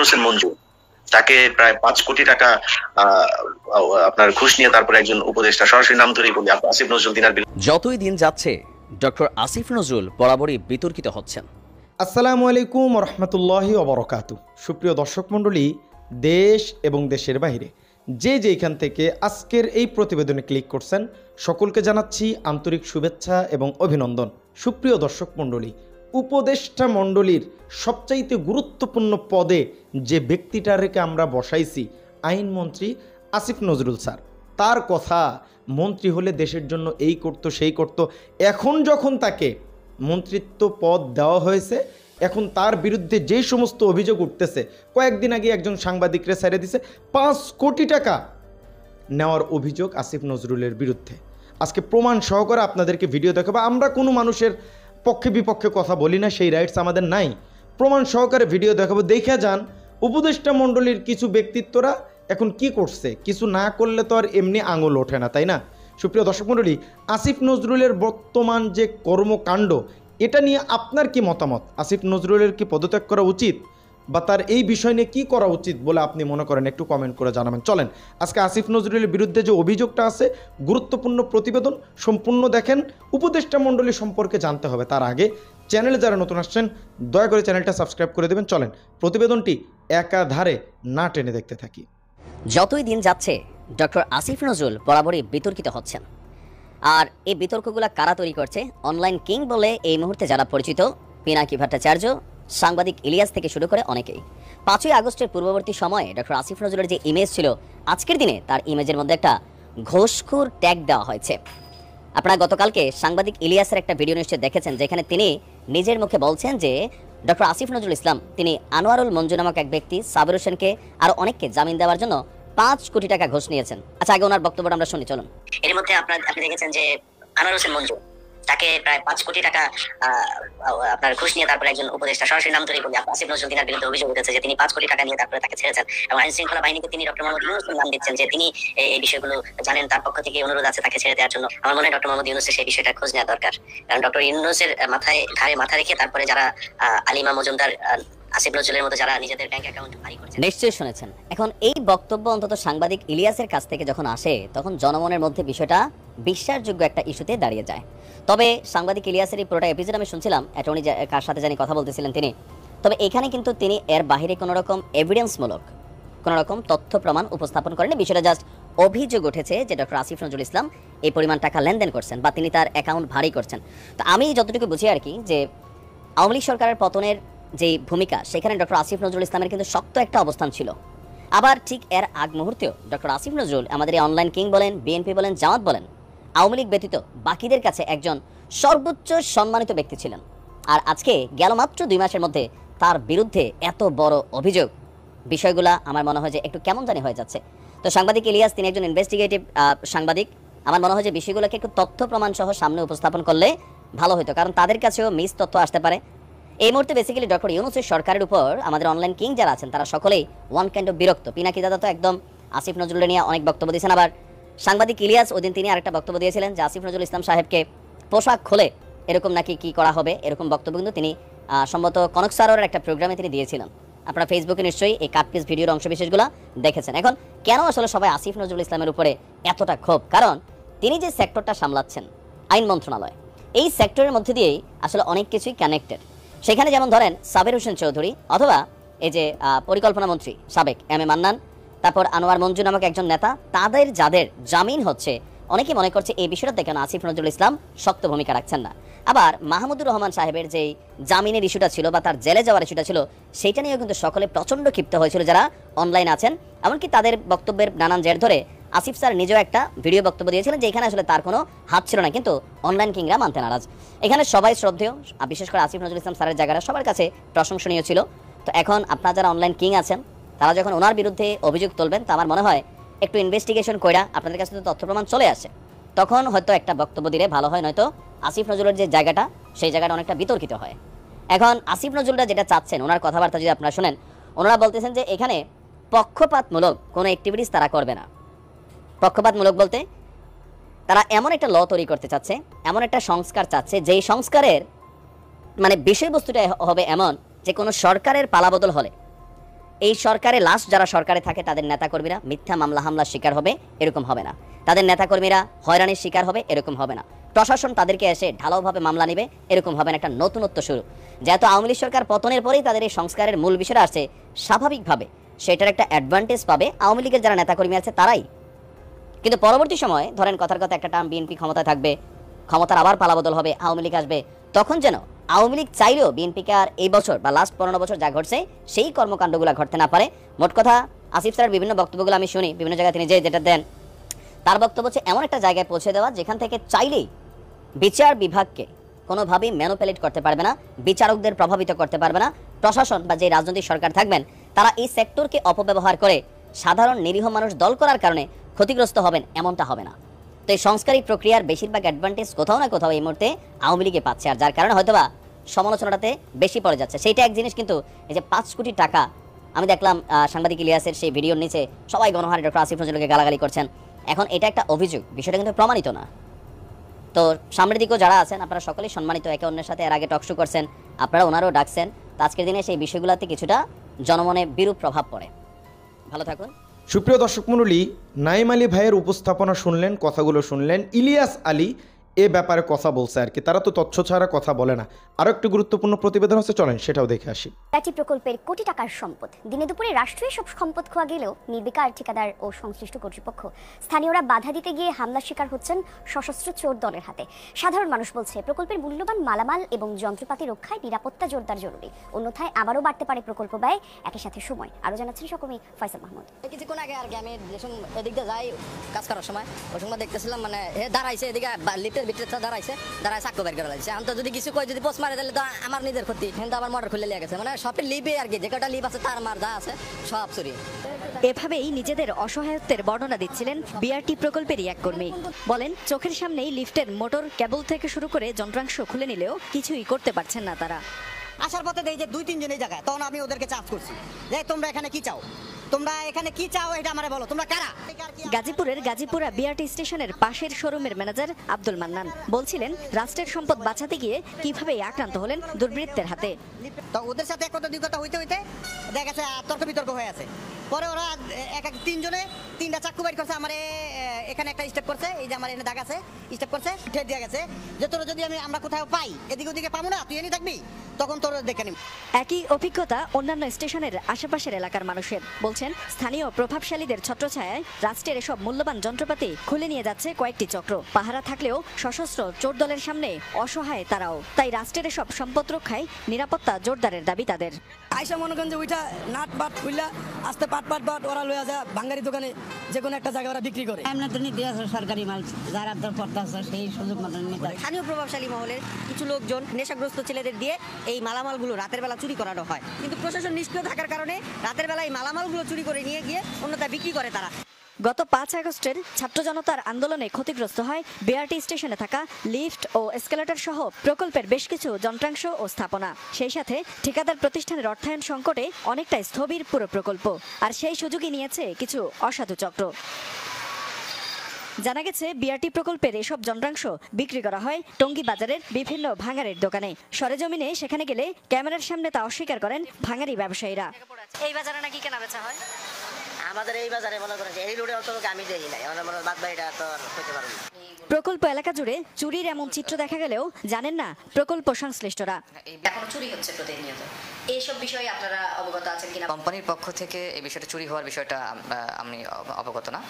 হোসেন মঞ্জু তাকে প্রায় পাঁচ কোটি টাকা আপনার ঘুষ নিয়ে তারপরে একজন উপদেষ্টা সরাসরি নাম ধরেই বলি আসিফ নজরুল দিনার যতই দিন যাচ্ছে ডক্টর আসিফ নজরুল বরাবরই বিতর্কিত হচ্ছেন আসসালামু আলাইকুম রহমতুল্লাহি অবরকাতু সুপ্রিয় দর্শক মণ্ডলী দেশ এবং দেশের বাইরে যে যেখান থেকে আজকের এই প্রতিবেদনে ক্লিক করছেন সকলকে জানাচ্ছি আন্তরিক শুভেচ্ছা এবং অভিনন্দন সুপ্রিয় দর্শক মণ্ডলী উপদেষ্টা মণ্ডলীর সবচাইতে গুরুত্বপূর্ণ পদে যে ব্যক্তিটা রেখে আমরা বসাইছি আইনমন্ত্রী আসিফ নজরুল স্যার তার কথা মন্ত্রী হলে দেশের জন্য এই করত সেই করত এখন যখন তাকে মন্ত্রিত্ব পদ দেওয়া হয়েছে এখন তার বিরুদ্ধে যে সমস্ত অভিযোগ উঠতেছে কয়েকদিন আগে একজন সাংবাদিকরে সেরে দিছে পাঁচ কোটি টাকা নেওয়ার অভিযোগ আসিফ নজরুলের বিরুদ্ধে আজকে প্রমাণ সহকারে আপনাদেরকে ভিডিও দেখাবো আমরা কোনো মানুষের পক্ষে বিপক্ষে কথা বলি না সেই রাইটস আমাদের নাই প্রমাণ সহকারে ভিডিও দেখাবো দেখে যান উপদেষ্টা মণ্ডলীর কিছু ব্যক্তিত্বরা এখন কি করছে কিছু না করলে তো আর এমনি আঙুল ওঠে না তাই না সুপ্রিয় দর্শক মণ্ডলী আসিফ নজরুলের বর্তমান যে কর্মকাণ্ড এটা নিয়ে আপনার কি মতামত আসিফ নজরুলের কি পদত্যাগ করা উচিত বা তার এই বিষয় নিয়ে কী করা উচিত বলে আপনি মনে করেন একটু কমেন্ট করে জানাবেন চলেন আজকে আসিফ নজরুলের বিরুদ্ধে যে অভিযোগটা আছে গুরুত্বপূর্ণ প্রতিবেদন সম্পূর্ণ দেখেন উপদেষ্টা মণ্ডলী সম্পর্কে জানতে হবে তার আগে চ্যানেলে যারা নতুন আসছেন দয়া করে চ্যানেলটা সাবস্ক্রাইব করে দেবেন চলেন প্রতিবেদনটি একাধারে না টেনে দেখতে থাকি যতই দিন যাচ্ছে ডক্টর আসিফ নজরুল বরাবরই বিতর্কিত হচ্ছেন আর এই বিতর্কগুলো কারা তৈরি করছে অনলাইন কিং বলে এই মুহূর্তে যারা পরিচিত পিনাকি ভট্টাচার্য সাংবাদিক ইলিয়াস থেকে শুরু করে অনেকেই পাঁচই আগস্টের পূর্ববর্তী সময়ে ডক্টর আসিফ নজরুলের যে ইমেজ ছিল আজকের দিনে তার ইমেজের মধ্যে একটা ঘোষখুর ট্যাগ দেওয়া হয়েছে আপনারা গতকালকে সাংবাদিক ইলিয়াসের একটা ভিডিও নিশ্চয়ই দেখেছেন যেখানে তিনি নিজের মুখে বলছেন যে ডক্টর আসিফ নজরুল ইসলাম তিনি আনোয়ারুল মঞ্জু নামক এক ব্যক্তি সাবির হোসেনকে আরও অনেককে জামিন দেওয়ার জন্য পাঁচ কোটি টাকা ঘোষ নিয়েছেন আচ্ছা আগে ওনার বক্তব্যটা আমরা শুনি চলুন এর মধ্যে আপনার আপনি দেখেছেন যে আনোয়ার হোসেন মঞ্জু তাকে প্রায় পাঁচ কোটি টাকা আপনার ঘুষ নিয়ে তারপরে একজন উপদেষ্টা সরাসরি নাম তৈরি বলি আসিফ নজরুল দিনার বিরুদ্ধে অভিযোগ উঠেছে যে তিনি পাঁচ কোটি টাকা নিয়ে তারপরে তাকে ছেড়েছেন এবং আইন শৃঙ্খলা বাহিনীকে তিনি ডক্টর মোহাম্মদ ইউনুসের নাম দিচ্ছেন যে তিনি এই বিষয়গুলো জানেন তার পক্ষ থেকে অনুরোধ আছে তাকে ছেড়ে দেওয়ার জন্য আমার মনে হয় ডক্টর মোহাম্মদ ইউনুসের সেই বিষয়টা খোঁজ নেওয়া দরকার কারণ ডক্টর ইউনুসের মাথায় ঘাড়ে মাথা রেখে তারপরে যারা আলিমা মজুমদার আসিফ শুনেছেন এখন এই বক্তব্য অন্তত সাংবাদিক ইলিয়াসের কাছ থেকে যখন আসে তখন জনমনের মধ্যে বিষয়টা বিশ্বাসযোগ্য একটা ইস্যুতে দাঁড়িয়ে যায় তবে সাংবাদিক ইলিয়াসের এই পুরোটা এপিসোড আমি শুনছিলাম অ্যাটর্নি কার সাথে জানি কথা বলতেছিলেন তিনি তবে এখানে কিন্তু তিনি এর বাহিরে কোনো রকম এভিডেন্সমূলক কোনো রকম তথ্য প্রমাণ উপস্থাপন করেননি বিষয়টা জাস্ট অভিযোগ উঠেছে যে ডক্টর আসিফ নজরুল ইসলাম এই পরিমাণ টাকা লেনদেন করছেন বা তিনি তার অ্যাকাউন্ট ভারী করছেন তো আমি যতটুকু বুঝি আর কি যে আওয়ামী লীগ সরকারের পতনের যে ভূমিকা সেখানে ডক্টর আসিফ নজরুল ইসলামের কিন্তু শক্ত একটা অবস্থান ছিল আবার ঠিক এর আগ মুহূর্তেও ডক্টর আসিফ নজরুল আমাদের এই অনলাইন কিং বলেন বিএনপি বলেন জামাত বলেন আওয়ামী লীগ ব্যতীত বাকিদের কাছে একজন সর্বোচ্চ সম্মানিত ব্যক্তি ছিলেন আর আজকে গেল মাত্র দুই মাসের মধ্যে তার বিরুদ্ধে এত বড় অভিযোগ বিষয়গুলো আমার মনে হয় যে একটু কেমন জানি হয়ে যাচ্ছে তো সাংবাদিক ইলিয়াস তিনি একজন ইনভেস্টিগেটিভ সাংবাদিক আমার মনে হয় যে বিষয়গুলোকে একটু তথ্য প্রমাণ সহ সামনে উপস্থাপন করলে ভালো হইতো কারণ তাদের কাছেও মিস তথ্য আসতে পারে এই মুহূর্তে বেসিক্যালি ডক্টর ইউনুসের সরকারের উপর আমাদের অনলাইন কিং যারা আছেন তারা সকলেই ওয়ান কাইন্ড অফ বিরক্ত পিনাকি দাদা তো একদম আসিফ নজরুল নিয়ে অনেক বক্তব্য দিয়েছেন আবার সাংবাদিক ইলিয়াস ওই দিন তিনি আরেকটা বক্তব্য দিয়েছিলেন যে আসিফ নজরুল ইসলাম সাহেবকে পোশাক খোলে এরকম নাকি কি করা হবে এরকম বক্তব্য কিন্তু তিনি সম্ভবত কনক সারোর একটা প্রোগ্রামে তিনি দিয়েছিলেন আপনারা ফেসবুকে নিশ্চয়ই এই কাটপিস ভিডিওর অংশবিশেষগুলো দেখেছেন এখন কেন আসলে সবাই আসিফ নজরুল ইসলামের উপরে এতটা ক্ষোভ কারণ তিনি যে সেক্টরটা সামলাচ্ছেন আইন মন্ত্রণালয় এই সেক্টরের মধ্যে দিয়েই আসলে অনেক কিছুই কানেক্টেড সেখানে যেমন ধরেন সাবের হোসেন চৌধুরী অথবা এই যে পরিকল্পনা মন্ত্রী সাবেক এম এ মান্নান তারপর আনোয়ার মঞ্জু নামক একজন নেতা তাদের যাদের জামিন হচ্ছে অনেকে মনে করছে এই বিষয়টা দেখেন আসিফ নজরুল ইসলাম শক্ত ভূমিকা রাখছেন না আবার মাহমুদুর রহমান সাহেবের যেই জামিনের ইস্যুটা ছিল বা তার জেলে যাওয়ার ইস্যুটা ছিল সেইটা নিয়েও কিন্তু সকলে প্রচণ্ড ক্ষিপ্ত হয়েছিল যারা অনলাইন আছেন এমনকি তাদের বক্তব্যের নানান জের ধরে আসিফ স্যার নিজেও একটা ভিডিও বক্তব্য দিয়েছিলেন যে এখানে আসলে তার কোনো হাত ছিল না কিন্তু অনলাইন কিংরা মানতে নারাজ এখানে সবাই শ্রদ্ধেয় বিশেষ করে আসিফ নজরুল ইসলাম স্যারের জায়গাটা সবার কাছে প্রশংসনীয় ছিল তো এখন আপনারা যারা অনলাইন কিং আছেন তারা যখন ওনার বিরুদ্ধে অভিযোগ তুলবেন তো আমার মনে হয় একটু ইনভেস্টিগেশন কইরা আপনাদের কাছে তো তথ্য প্রমাণ চলে আসে তখন হয়তো একটা বক্তব্য দিলে ভালো হয় নয়তো আসিফ নজরুলের যে জায়গাটা সেই জায়গাটা অনেকটা বিতর্কিত হয় এখন আসিফ নজরুলরা যেটা চাচ্ছেন ওনার কথাবার্তা যদি আপনারা শোনেন ওনারা বলতেছেন যে এখানে পক্ষপাতমূলক কোনো অ্যাক্টিভিটিস তারা করবে না পক্ষপাতমূলক বলতে তারা এমন একটা ল তৈরি করতে চাচ্ছে এমন একটা সংস্কার চাচ্ছে যেই সংস্কারের মানে বিষয়বস্তুটা হবে এমন যে কোনো সরকারের পালাবদল হলে এই সরকারে লাস্ট যারা সরকারে থাকে তাদের নেতাকর্মীরা মিথ্যা মামলা হামলার শিকার হবে এরকম হবে না তাদের নেতাকর্মীরা হয়রানির শিকার হবে এরকম হবে না প্রশাসন তাদেরকে এসে ঢালাওভাবে মামলা নেবে এরকম হবে না একটা নতুনত্ব শুরু যেহেতু আওয়ামী লীগ সরকার পতনের পরেই তাদের এই সংস্কারের মূল বিষয়টা আসছে স্বাভাবিকভাবে সেটার একটা অ্যাডভান্টেজ পাবে আওয়ামী লীগের যারা নেতাকর্মী আছে তারাই কিন্তু পরবর্তী সময় ধরেন কথার কথা একটা টার্ম বিএনপি ক্ষমতায় থাকবে ক্ষমতার আবার পালাবদল হবে আওয়ামী লীগ আসবে তখন যেন আওয়ামী লীগ চাইলেও বিএনপিকে আর এই বছর বা লাস্ট পনেরো বছর যা ঘটছে সেই কর্মকাণ্ডগুলো ঘটতে না পারে মোট কথা আসিফ স্যার বিভিন্ন বক্তব্যগুলো আমি শুনি বিভিন্ন জায়গায় তিনি যে যেটা দেন তার বক্তব্য হচ্ছে এমন একটা জায়গায় পৌঁছে দেওয়া যেখান থেকে চাইলেই বিচার বিভাগকে কোনোভাবেই ম্যানোপ্যালেট করতে পারবে না বিচারকদের প্রভাবিত করতে পারবে না প্রশাসন বা যে রাজনৈতিক সরকার থাকবেন তারা এই সেক্টরকে অপব্যবহার করে সাধারণ নিরীহ মানুষ দল করার কারণে ক্ষতিগ্রস্ত হবেন এমনটা হবে না তো এই সংস্কারী প্রক্রিয়ার বেশিরভাগ অ্যাডভান্টেজ কোথাও না কোথাও এই মুহূর্তে আওয়ামী লীগে পাচ্ছে আর যার কারণে হয়তোবা সমালোচনাটাতে বেশি পড়ে যাচ্ছে সেইটা এক জিনিস কিন্তু এই যে পাঁচ কোটি টাকা আমি দেখলাম সাংবাদিক ইলিয়াসের সেই ভিডিওর নিচে সবাই গণহারে ডক্টর আসিফ নজরুলকে গালাগালি করছেন এখন এটা একটা অভিযোগ বিষয়টা কিন্তু প্রমাণিত না তো সামনের দিকেও যারা আছেন আপনারা সকলেই সম্মানিত একে অন্যের সাথে এর আগে টকশো করছেন আপনারা ওনারও ডাকছেন তো আজকের দিনে সেই বিষয়গুলোতে কিছুটা জনমনে বিরূপ প্রভাব পড়ে ভালো থাকুন সুপ্রিয় দর্শক মণ্ডলী নাইম আলী ভাইয়ের উপস্থাপনা শুনলেন কথাগুলো শুনলেন ইলিয়াস আলী এ ব্যাপারে কথা বলছে আর কি তারা তো তথ্য ছাড়া কথা বলে না আরও একটি গুরুত্বপূর্ণ প্রতিবেদন আছে চলেন সেটাও দেখে আসি একটি প্রকল্পের কোটি টাকার সম্পদ দিনে দুপুরে রাষ্ট্রীয় সব সম্পদ খোয়া গেলেও নির্বিকার ঠিকাদার ও সংশ্লিষ্ট কর্তৃপক্ষ স্থানীয়রা বাধা দিতে গিয়ে হামলা শিকার হচ্ছেন সশস্ত্র চোর দলের হাতে সাধারণ মানুষ বলছে প্রকল্পের মূল্যবান মালামাল এবং যন্ত্রপাতি রক্ষায় নিরাপত্তা জোরদার জরুরি অন্যথায় আবারও বাড়তে পারে প্রকল্প ব্যয় একই সাথে সময় আরও জানাচ্ছেন সকমি ফয়সাল মাহমুদ কিছুক্ষণ আগে আর কি আমি এদিক দিয়ে যাই কাজ করার সময় ওই সময় দেখতেছিলাম মানে হে দাঁড়াইছে এদিকে লিফটের বিক্রেতা দাঁড়াইছে দাঁড়ায় সাক্ষ্য বের করে লাগছে আমি তো যদি কিছু কই যদি পোস্ট মারে তাহলে তো আমার নিজের ক্ষতি কিন্তু মোটর খুলে লিয়ে গেছে মানে আর কি যে কটা আছে তার মার যা আছে সব চুরি এভাবেই নিজেদের অসহায়ত্বের বর্ণনা দিচ্ছিলেন বিআরটি প্রকল্পেরই এক কর্মী বলেন চোখের সামনেই লিফটের মোটর কেবল থেকে শুরু করে যন্ত্রাংশ খুলে নিলেও কিছুই করতে পারছেন না তারা আসার পথে দেই যে দুই তিনজন এই জায়গায় তখন আমি ওদেরকে চাপ করছি যে তোমরা এখানে কি চাও তোমরা এখানে কি চাও এটা আমারে বলো তোমরা কারা গাজীপুরের গাজীপুরা বিআরটি স্টেশনের পাশের শোরুমের ম্যানেজার আব্দুল মান্নান বলছিলেন রাষ্ট্রের সম্পদ বাঁচাতে গিয়ে কিভাবে আক্রান্ত হলেন দুর্বৃত্তের হাতে তো ওদের সাথে এক কথা দুই কথা হইতে হইতে দেখা গেছে তর্ক বিতর্ক হয়ে আছে পরে ওরা এক এক তিনজনে তিনটা চাকু বাইর করছে আমার এখানে একটা স্টেপ করছে এই যে আমার এখানে দাগ আছে স্টেপ করছে ঠেট দিয়ে গেছে যে তোরা যদি আমি আমরা কোথাও পাই এদিকে ওদিকে পাবো না তুই এনে থাকবি তখন তোরা দেখে নিবি একই অভিজ্ঞতা অন্যান্য স্টেশনের আশেপাশের এলাকার মানুষের বলছেন স্থানীয় প্রভাবশালীদের ছত্রছায়ায় রাষ্ট্রের এসব মূল্যবান যন্ত্রপাতি খুলে নিয়ে যাচ্ছে কয়েকটি চক্র পাহারা থাকলেও সশস্ত্র চোর দলের সামনে অসহায় তারাও তাই রাষ্ট্রের এসব সম্পদ রক্ষায় নিরাপত্তা জোরদারের দাবি তাদের আইসা মনে করেন যে ওইটা নাট বাট খুললা আস্তে পাট পাট বাট ওরা লয়ে যায় বাঙালি দোকানে যে কোনো একটা জায়গায় ওরা বিক্রি করে এমনি তো নিতে আছে সরকারি মাল যারা দর করতে আছে সেই সুযোগ মতন নিতে স্থানীয় প্রভাবশালী মহলের কিছু লোকজন নেশাগ্রস্ত ছেলেদের দিয়ে এই মালামালগুলো রাতের বেলা চুরি করানো হয় কিন্তু প্রশাসন নিষ্ক্রিয় থাকার কারণে রাতের বেলা এই মালামালগুলো চুরি করে নিয়ে গিয়ে অন্যতা বিক্রি করে তারা গত পাঁচ আগস্টের ছাত্র জনতার আন্দোলনে ক্ষতিগ্রস্ত হয় বিআরটি স্টেশনে থাকা লিফট ও এসকেলেটর সহ প্রকল্পের বেশ কিছু যন্ত্রাংশ ও স্থাপনা সেই সাথে ঠিকাদার প্রতিষ্ঠানের অর্থায়ন সংকটে অনেকটা স্থবির পুরো প্রকল্প আর সেই সুযোগই নিয়েছে কিছু অসাধু চক্র জানা গেছে বিআরটি প্রকল্পের এসব যন্ত্রাংশ বিক্রি করা হয় টঙ্গী বাজারের বিভিন্ন ভাঙারের দোকানে সরেজমিনে সেখানে গেলে ক্যামেরার সামনে তা অস্বীকার করেন ভাঙারি ব্যবসায়ীরা এই বাজারে নাকি কেনা বেচা হয় আমাদের এই বাজারে মনে করেন এই রোডে অত আমি দেখি নাই আমার মনে বাদ বাইটা তো হতে পারবো না প্রকল্প এলাকা জুড়ে চুরির এমন চিত্র দেখা গেলেও জানেন না প্রকল্প সংশ্লিষ্টরা এখন চুরি হচ্ছে প্রতিনিয়ত এইসব বিষয়ে আপনারা অবগত আছেন কিনা কোম্পানির পক্ষ থেকে এই বিষয়টা চুরি হওয়ার বিষয়টা আমি অবগত না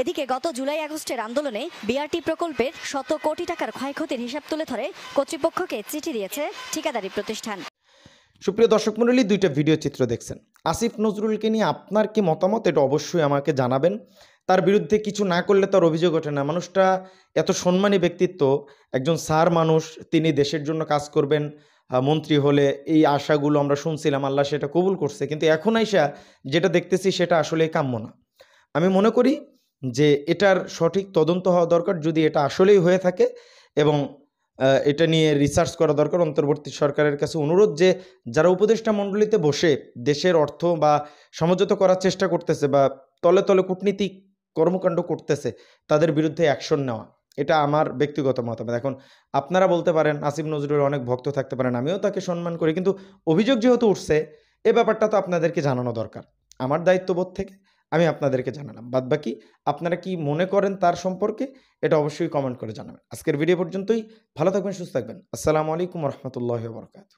এদিকে গত জুলাই আগস্টের আন্দোলনে বিআরটি প্রকল্পের শত কোটি টাকার ক্ষয়ক্ষতির হিসাব তুলে ধরে কর্তৃপক্ষকে চিঠি দিয়েছে ঠিকাদারি প্রতিষ্ঠান সুপ্রিয় দর্শক মণ্ডলী দুইটা ভিডিও চিত্র দেখছেন আসিফ নজরুলকে নিয়ে আপনার কি মতামত এটা অবশ্যই আমাকে জানাবেন তার বিরুদ্ধে কিছু না করলে তার অভিযোগ ওঠে না মানুষটা এত সম্মানী ব্যক্তিত্ব একজন স্যার মানুষ তিনি দেশের জন্য কাজ করবেন মন্ত্রী হলে এই আশাগুলো আমরা শুনছিলাম আল্লাহ সেটা কবুল করছে কিন্তু এখন আইসা যেটা দেখতেছি সেটা আসলে কাম্য না আমি মনে করি যে এটার সঠিক তদন্ত হওয়া দরকার যদি এটা আসলেই হয়ে থাকে এবং এটা নিয়ে রিসার্চ করা দরকার অন্তর্বর্তী সরকারের কাছে অনুরোধ যে যারা উপদেষ্টা মণ্ডলীতে বসে দেশের অর্থ বা সমঝোত করার চেষ্টা করতেছে বা তলে তলে কূটনীতিক কর্মকাণ্ড করতেছে তাদের বিরুদ্ধে অ্যাকশন নেওয়া এটা আমার ব্যক্তিগত মতামত এখন আপনারা বলতে পারেন আসিফ নজরুলের অনেক ভক্ত থাকতে পারেন আমিও তাকে সম্মান করি কিন্তু অভিযোগ যেহেতু উঠছে এ ব্যাপারটা তো আপনাদেরকে জানানো দরকার আমার দায়িত্ববোধ থেকে আমি আপনাদেরকে জানালাম বাদ বাকি আপনারা কি মনে করেন তার সম্পর্কে এটা অবশ্যই কমেন্ট করে জানাবেন আজকের ভিডিও পর্যন্তই ভালো থাকবেন সুস্থ থাকবেন আসসালামু আলাইকুম রহমতুল্লাহ বরকাতু